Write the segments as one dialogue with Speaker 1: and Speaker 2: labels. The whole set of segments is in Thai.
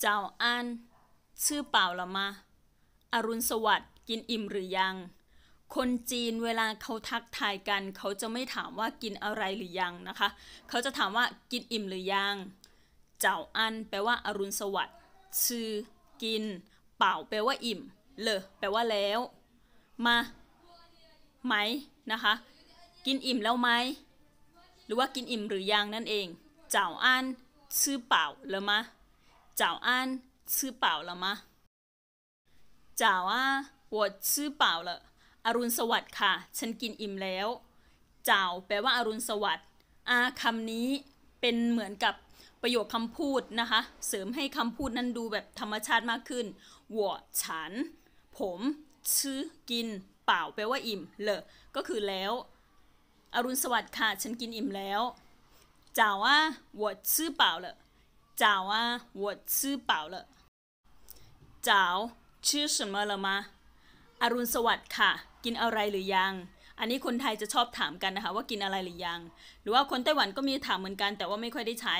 Speaker 1: เจ้าอันชื่อเปล่าละมา อรุณสวัสดิ์กินอิ่มหรือยัง คนจีนเวลาเขาทักทายกัน เขาจะไม่ถามว่ากินอะไรหรือยังนะคะ เขาจะถามว่ากินอิ่มหรือยัง เจ้าอัน แปลว่าอรุณสวัสดิ์ชื่อ กิน เปล่าแปลว่าอิ่ม เลอแปลว่าแล้ว มาไหมนะคะ กินอิ่มแล้วไหม หรือว่ากินอิ่มหรือยัง นั่นเอง เจ้าอันชื่อเปล่าเลอมา早安，吃饱了吗？早啊，我吃饱了。อรุณสวัสดิ์ค่ะ ฉันกินอิ่มแล้วเจ้าแปลว่าอารุณสวัสดิ์อาคำนี้ เป็นเหมือนกับประโยคคำพูดนะคะ เสริมให้คำพูดนั้นดูแบบธรรมชาติมากขึ้นวัวฉัน ผม ชื่อกิน เปล่า แปลว่าอิ่มเลยก็คือแล้ว อรุณสวัสดิ์ค่ะ ฉันกินอิ่มแล้วเจ้าว่าวัวชื่อเปล่าเลยจ๋าวอ่ะ我吃饱了จ๋าวชื่อ什么了吗อารุณสวัสดิ์ค่ะ กินอะไรหรือยัง อันนี้คนไทยจะชอบถามกันนะคะ ว่ากินอะไรหรือยัง หรือว่าคนไต้หวันก็มีถามเหมือนกัน แต่ว่าไม่ค่อยได้ใช้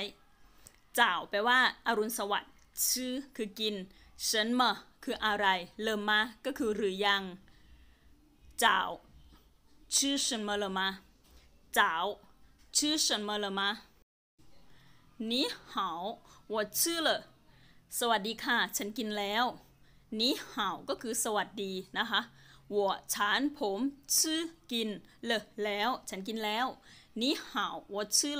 Speaker 1: จ่าวแปลว่าอารุณสวัสดิ์ชื่อคือกินเฉินเมคืออะไรเลมมาก็คือหรือยังจ่าวชื่อเฉินเมเลมาจ่าวชื่อเฉินเมเลมานีเหาว่ชือเลยสวัสดีค่ะ ฉันกินแล้วนีเหาก็คือสวัสดี นะคะวฉันผมชื่อกินเลยแล้ว ฉันกินแล้วนีเหา我ชื่อ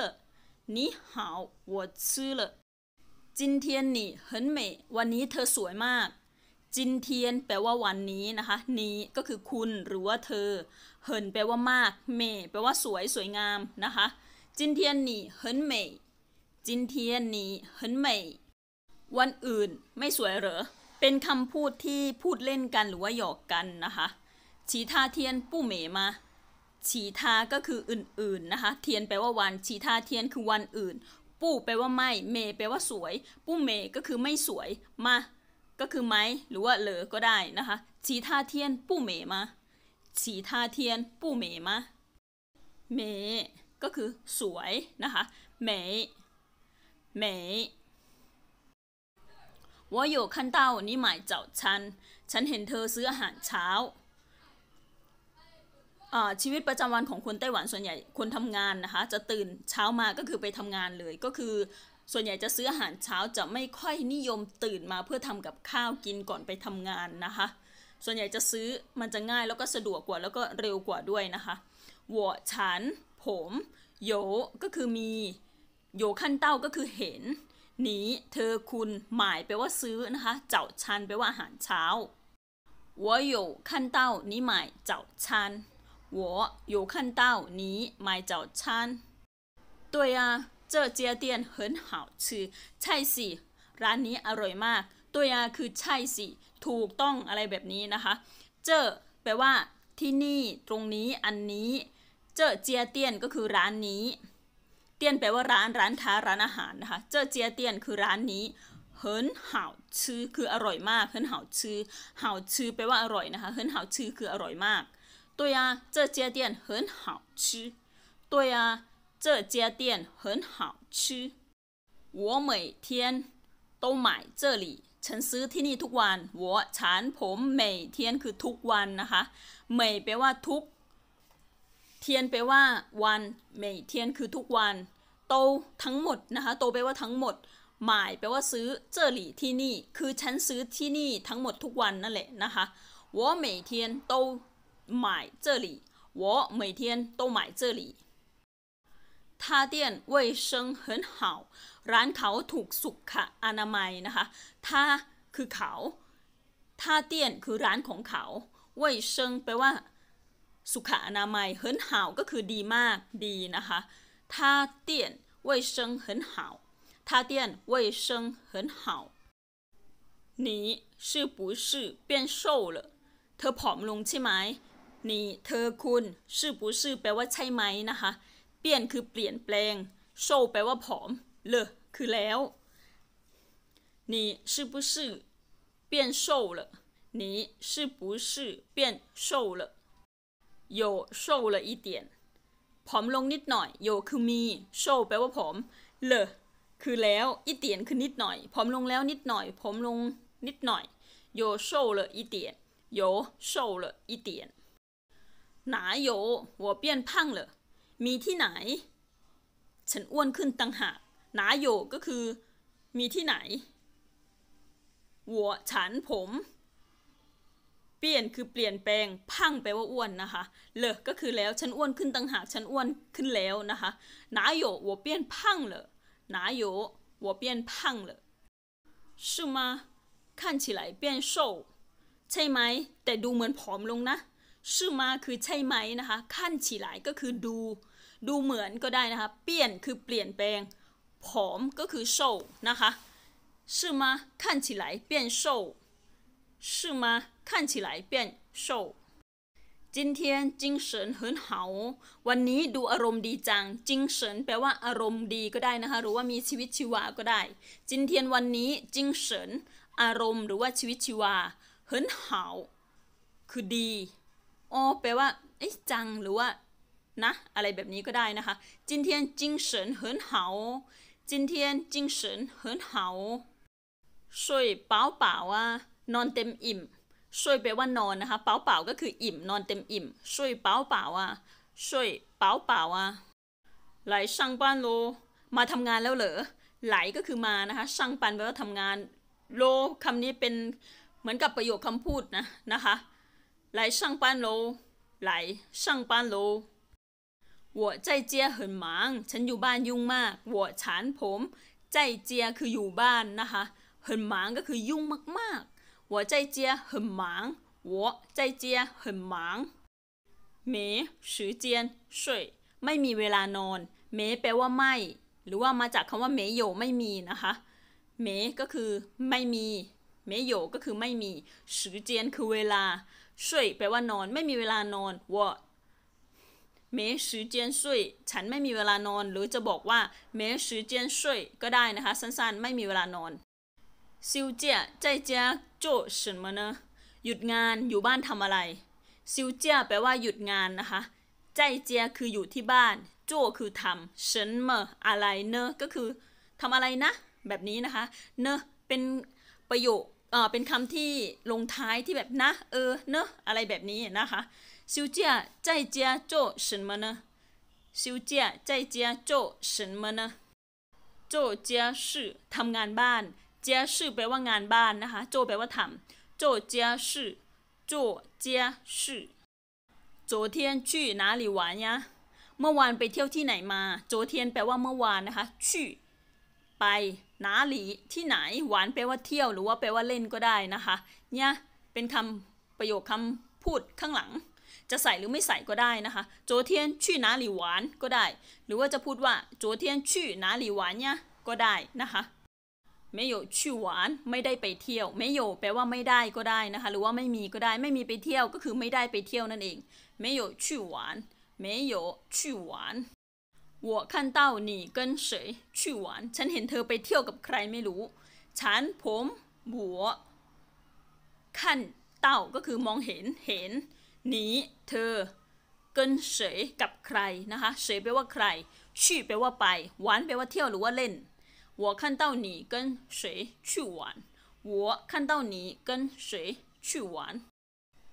Speaker 1: เลยจินเทียนนี่เหินเหมวันนี้เธอสวยมากจินเทียนแปลว่าวันนี้นะคะนี้ก็คือคุณหรือว่าเธอเหินแปลว่ามากเมแปลว่าสวย สวยงาม นะคะจินเทียนนี่เหนเหมจินเทียนนีเหินไม่วันอื่นไม่สวยเหรอเป็นคำพูดที่พูดเล่นกันหรือว่าหยอกกันนะคะ ฉีทาเทียนปู่เหมมาฉีทาก็คืออื่นๆนะคะ เทียนแปลว่าวัน ฉีทาเทียนคือวันอื่น ปู่แปลว่าไม่เมแปลว่าสวย ปู่เมก็คือไม่สวยมาก็คือไมหรือว่าเหลอก็ได้นะคะ ฉีทาเทียนปู่เมมาฉีทาเทียนปู่เมมาเมก็คือสวยนะคะเม美我有看到你买早餐ฉันเห็นเธอซื้ออาหารเช้าชีวิตประจำวันของคนไต้หวันส่วนใหญ่คนทำงานนะคะ จะตื่นเช้ามาก็คือไปทำงานเลยก็คือส่วนใหญ่จะซื้ออาหารเช้าจะไม่ค่อยนิยมตื่นมาเพื่อทำกับข้าวกินก่อนไปทำงานนะคะ ส่วนใหญ่จะซื้อมันจะง่ายแล้วก็สะดวกกว่าแล้วก็เร็วกว่าด้วยนะคะหัวฉัน ผมโยก็คือมีโยขั้นเต้าก็คือเห็นหนีเธอคุณหมายแปลว่าซื้อนะคะ เจ้าชันแปลว่าอาหารเช้าวายั้นเ有看到你买早餐我有看到你买早餐对啊这家店很好吃ใช่สิร้านนี้อร่อยมากตัวยาคือใช่สิถูกต้องอะไรแบบนี้นะคะเจอแปลว่า ที่นี่ตรงนี้อันนี้เจอเจียเตียนก็คือร้านนี้เตี้ยนแปลว่าร้านร้านค้าร้านอาหารนะคะเจ้าเจียเตี้ยนคือร้านนี้เฮินเห่าชื่อคืออร่อยมากเฮินเห่าชื่อเห่าชื่อแปลว่าอร่อยนะคะเฮินเห่าชื่อคืออร่อยมากตัว呀เจอเจียเตียนเฮินเห่าชื่อตัว呀เจอเจียเตียนเฮินเห่าชื่อ我每天都买这里ฉันซื้อที่นี่ทุกวันหัวฉันผมเมยเทียนคือทุกวันนะคะเมยแปลว่าทุกเทียนแปลว่าวันเมยเทียนคือทุกวัน โตทั้งหมดนะคะโตแปลว่าทั้งหมดหมายแปลว่าซื้อเจอหลี่ที่นี่คือฉันซื้อที่นี่ทั้งหมดทุกวันนั่นแหละนะคะววอออเเเเเมมมมยยยยยททีีีนนโโตตหหหาาจล่我เ天都买这里我每天都买这里他น卫生很好ร้านเขาถูกสุขะอนามัยนะคะท่าคือเขาท่าเตี้ยนคือร้านของเขาเว่ยเซิงแปลว่าสุขอนามัย很好ก็คือดีมากดีนะคะ他店卫生很好他店卫生很好你是不是变瘦了เธอผอมลงใช่ไหมนี่เธอคุณชื่อปชื่อแปลว่าใช่ไหมนะคะเปลี่ยนคือเปลี่ยนแปลงโซแปลว่าผอมเลคือแล้วนี่ชื่อปชื่อเปลี่ยนโ了你是不是变瘦了โยโชว์ละอีเตียนผอมลงนิดหน่อยโยคือมีโชว์แปลว่าผอมเลคือแล้วอีเตียนคือนิดหน่อยผอมลงแล้วนิดหน่อยผอมลงนิดหน่อยโยโชว์ละอีเตียนโยโชว์ละอีเตียนหนาโย我变胖了มีที่ไหน ฉันอ้วนขึ้นตังหากหนาโยก็คือ มีที่ไหน หัวฉันผมปลี่ยนคือเปลี่ยนแปลง พังแปลว่าอ้วนนะคะ เลอก็คือแล้วฉันอ้วนขึ้นต่างหากฉันอ้วนขึ้นแล้วนะคะ หนาโย我变胖了哪有我变胖了是吗看起来变瘦ใช่ไหม แต่ดูเหมือนผอมลงนะชื่อมาคือใช่ไหมนะคะ ขั้นฉีหลายก็คือดู ดูเหมือนก็ได้นะคะ เปลี่ยนคือเปลี่ยนแปลง ผอมก็คือโซนะคะชื่อมาขั้นฉีหลายเปลี่ยนโซชื่อมา看起来变瘦。今天精神很好วันนี้ดูอารมณ์ดีจังจิงเฉินแปลว่าอารมณ์ดีก็ได้นะคะหรือว่ามีชีวิตชีวาก็ได้จินเทียนวันนี้จิงเฉินอารมณ์หรือว่าชีวิตชีวา เหินหาคือดีอ๋อแปลว่าไอ้จังหรือว่านะอะไรแบบนี้ก็ได้นะคะจินเทียนจิงเฉินเหินหาจินเทียนจิงเฉินเหินหาช่วยเป่าเป่าว่านอนเต็มอิ่มช่วยแปลว่านอนนะคะเปาเปล่าก็คืออิ่มนอนเต็มอิ่มช่วยเปาเปล่าอ่ะช่วยเปาเปล่าอ่ะไหลช่างป้นโลมาทำงานแล้วเหรอไหลก็คือมานะคะช่างปันแปลว่าทำงานโลคำนี้เป็นเหมือนกับประโยคคำพูดนะนะคะไหลช่างปันโลไหลช่างปันโลหัวใจเจียเหินหมางฉันอยู่บ้านยุ่งมากหัวฉันผมใจเจียคืออยู่บ้านนะคะเหินหมางก็คือยุ่งมากๆ我在家很忙我在家很忙没ม间睡，เนไม่มีเวลานอน没มแปลว่าไม่ หรือว่ามาจากคำว่าไม่有ไม่มีนะคะ没มก็คือไม่มีไม่有ก็คือไม่มี时间เคือเวลา睡แปลว่านอนไม่มีเวลานอน我ะเมสือเจ่ยฉันไม่มีเวลานอน หรือจะบอกว่าเมสือเจ่ยก็ได้นะคะ สั้นๆไม่มีเวลานอนซิวเจียใจเจียโจเฉินมาเนอหยุดงานอยู่บ้านทำอะไรซิวเจียแปลว่าหยุดงานนะคะใจเจียคืออยู่ที่บ้านโจคือทำเฉินมออะไรเนอก็คือทำอะไรนะ แบบนี้นะคะเนอเป็นประโยคเออเป็นคำที่ลงท้ายที่แบบนะเออเนอะอะไรแบบนี้นะคะซิวเจียใจเจียโจเฉินมาเนอซิวเจียใจเจียโจเฉินมาเนอโจเจียสื่อทำงานบ้านจียชื่อแปลว่างานบ้านนะคะโจแปลว่าทำโจเจียชื่อโจเจียชื่อโจเทียนชื่อ哪里玩呀เมื่อวานไปเที่ยวที่ไหนมาโจเทียนแปลว่าเมื่อวานนะคะชื่อไปนาหลีที่ไหนหวาน แปลว่าเที่ยวหรือว่าแปลว่าเล่นก็ได้นะคะเนี่ยเป็นคำประโยคคำพูดข้างหลัง จะใส่หรือไม่ใส่ก็ได้นะคะโจเทียนชื่อนาหลีหวานก็ได้ หรือว่าจะพูดว่าโจเทียนชื่อนาหลีหวานเนี่ยก็ได้นะคะมิ有านไม่ได้ไปเที่ยว ไม่有แปลว่าไม่ได้ก็ได้นะคะ หรือว่าไม่มีก็ได้ไม่มีไปเที่ยวก็คือไม่ได้ไปเที่ยวนั่นเองไม没有去玩没有าน我看到你跟谁去玩ฉันเห็นเธอไปเที่ยวกับใครไม่รู้ ฉันผมบัวขั้นเต้า ก็คือมองเห็นเห็นหนีเธอกันเฉยกับใครนะคะเฉยแปลว่าใครชี่แปลว่าไป หวานแปลว่าเที่ยวหรือว่าเล่น我看到你跟谁去玩我看到你跟谁去玩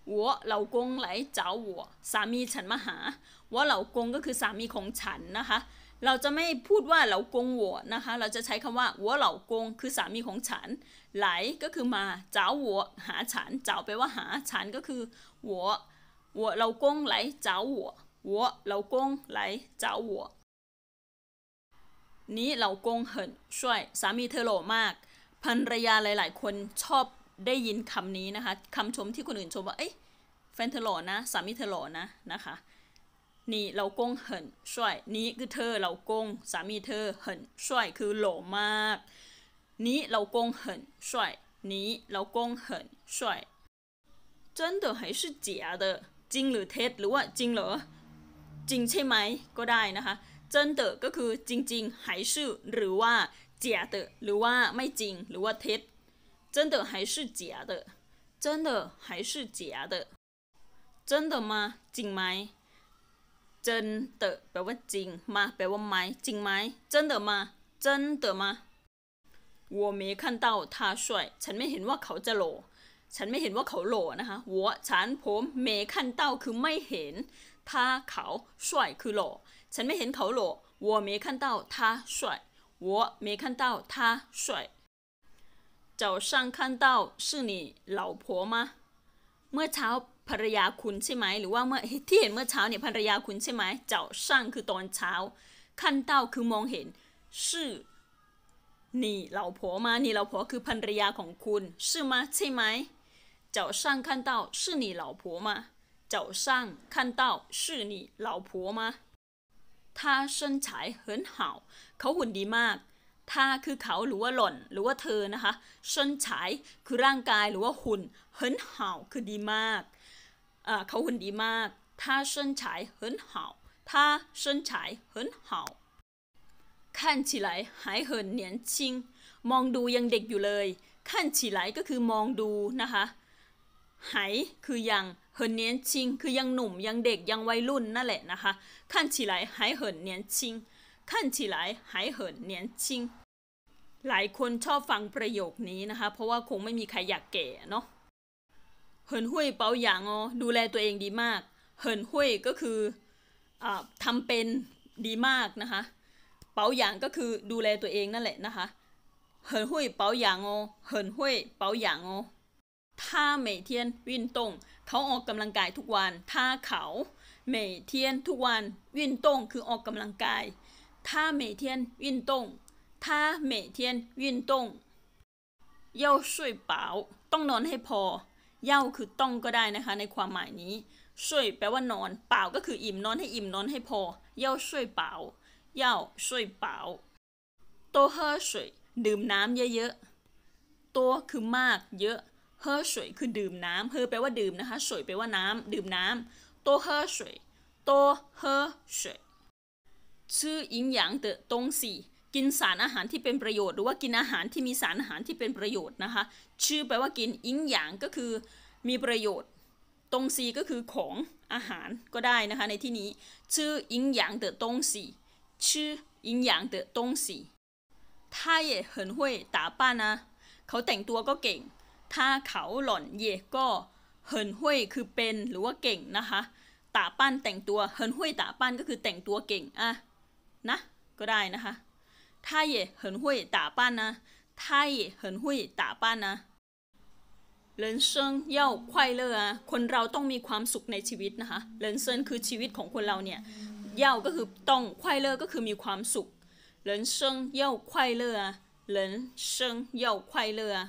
Speaker 1: 我老公来找我สามีฉันมาหา我老公ก็คือสามีของฉันนะคะเราจะไม่พูดว่าเราโากงหัวนะคะเราจะใช้คำว่าหัวเหล่ากงคือสามีของฉันไหลก็คือมาเจ้าหัวหาฉันเจ้าแปลว่าหาฉันก็คือหัวหัวเหล่ากงไหลเจ้าัวัวเหล่ากงไหลเจ้าัวนี้เหล่ากงเหินช่วย สามีเธอหล่อมากภรรยาหลาย ๆ คนชอบได้ยินคำนี้นะคะคำชมที่คนอื่นชมว่าเอ้ยแฟนเธอหล่อนะ สามีเธอหล่อนะนะคะ นี่เหล่ากงเหินช่วย นี้คือเธอเหล่ากง สามีเธอเหินช่วยคือหล่อมาก นี้เหล่ากงเหินช่วย นี้เหล่ากงเหินช่วย真的还是假的จริงหรือเท็จหรือว่าจริงเหรอ จริงใช่ไหมก็ได้นะคะเจินเตอก็คือจริง ๆ หายชื่อหรือว่าเจียเตอหรือว่าไม่จริงหรือว่าเท็จเจิ้นเตอหายชื่อเจียเตอจินเตอหายชื่อเจียเตอเจินเตอมาจริงไหมเจินเตอแปลว่าจริงมาแปลว่าไหมจริงไหมเจิ้นเตอมาจินเตอมา我没看到他帅ฉันไม่เห็นว่าเขาจะโหล ฉันไม่เห็นว่าเขาโหลนะคะหฉันผมเมขั้คือไม่เห็นถ้าเขาสวยคือหล่อ陈美婷脱裸，我没看到他帅，我没看到他帅。早上看到是你老婆吗？เมื่อเช้าภรรยาคุณใช่ไหมหรือว่าเมื่อที่เห็นเมื่อเช้าเนี่ยภรรยาคุณใช่ไหม早上是ตอนเช้า，看到是มองเห็น，是你老婆吗？你老婆是ภรรยาของคุณ是吗？ใช่ไหม？早上看到是你老婆吗？早上看到是你老婆吗？ทาเชินฉายเหินเห่าเขาหุ่นดีมากทาคือเขาหรือว่าหล่นหรือว่าเธอนะคะเชินฉายคือร่างกายหรือว่าหุ่นเหินเห่าคือดีมากเขาหุ่นดีมากทาเชินฉายเหินเห่าทาเชินฉายเหินเห่าข้นฉายมองดูยังเด็กอยู่เลย看起来ก็คือมองดูนะคะไหคือยังเหินเนียนชิงคือยังหนุ่มยังเด็กยังวัยรุ่นนั่นแหละนะคะขั้นฉีไหลไหเหินเนียนชิงขั้นฉีไหลไหเหินเนียนชิงหลายคนชอบฟังประโยคนี้นะคะเพราะว่าคงไม่มีใครอยากแก่เนาะเหินห้วยเปาหยางอดูแลตัวเองดีมากเหินห้วยก็คืออทำเป็นดีมากนะคะเปาหยางก็คือดูแลตัวเองนั่นแหละนะคะเหินห้วยเปาหยางอเหินห้วยเปาหยางอถ้า每天运动เขาออกกำลังกายทุกวันถ้าเขา每天ทุกวันวิ่นตงคือออกกำลังกายถ้า每天运动ถ้า每天运动要睡饱ต้องนอนให้พอ要คือต้องก็ได้นะคะในความหมายนี้睡แปลว่านอนเปล่าก็คืออิ่มนอนให้อิ่มนอนให้พอ要睡饱要睡饱，多喝水，ดื่มน้ำเยอะๆตัวคือมากเยอะเฮอสวยคือดื่มน้ำเฮอแปลว่าดื่มนะคะสวยแปลว่าน้ำดื่มน้ำโตเฮอสวยโตเฮอสวยชื่ออิงหยางเตอตงสี่กินสารอาหารที่เป็นประโยชน์หรือว่ากินอาหารที่มีสารอาหารที่เป็นประโยชน์นะคะ ชื่อแปลว่ากินอิงหยางก็คือมีประโยชน์ ตงซีก็คือของอาหารก็ได้นะคะในที่นี้ ชื่ออิงหยางเตอตงซีชื่ออิงหยางเตอตงซี่เขาแต่งตัวก็เก่งถ้าเขาหล่อนเย่ก็เฮินห้วยคือเป็นหรือว่าเก่งนะคะตาปั้นแต่งตัวเฮินห้วยตาปั้นก็คือแต่งตัวเก่งอะนะก็ได้นะคะถ้าเย่เฮินห้วยตาปั้นนะถ้าเย่เฮินห้วยตาปั้นนะเรนเซิงเย่าควายเลอะคนเราต้องมีความสุขในชีวิตนะคะเรนเซิงคือชีวิตของคนเราเนี่ยเย่าก็คือต้องควายเลอก็คือมีความสุขเเเเเเ่องซซิิยาลย生าค乐啊人生要快อะ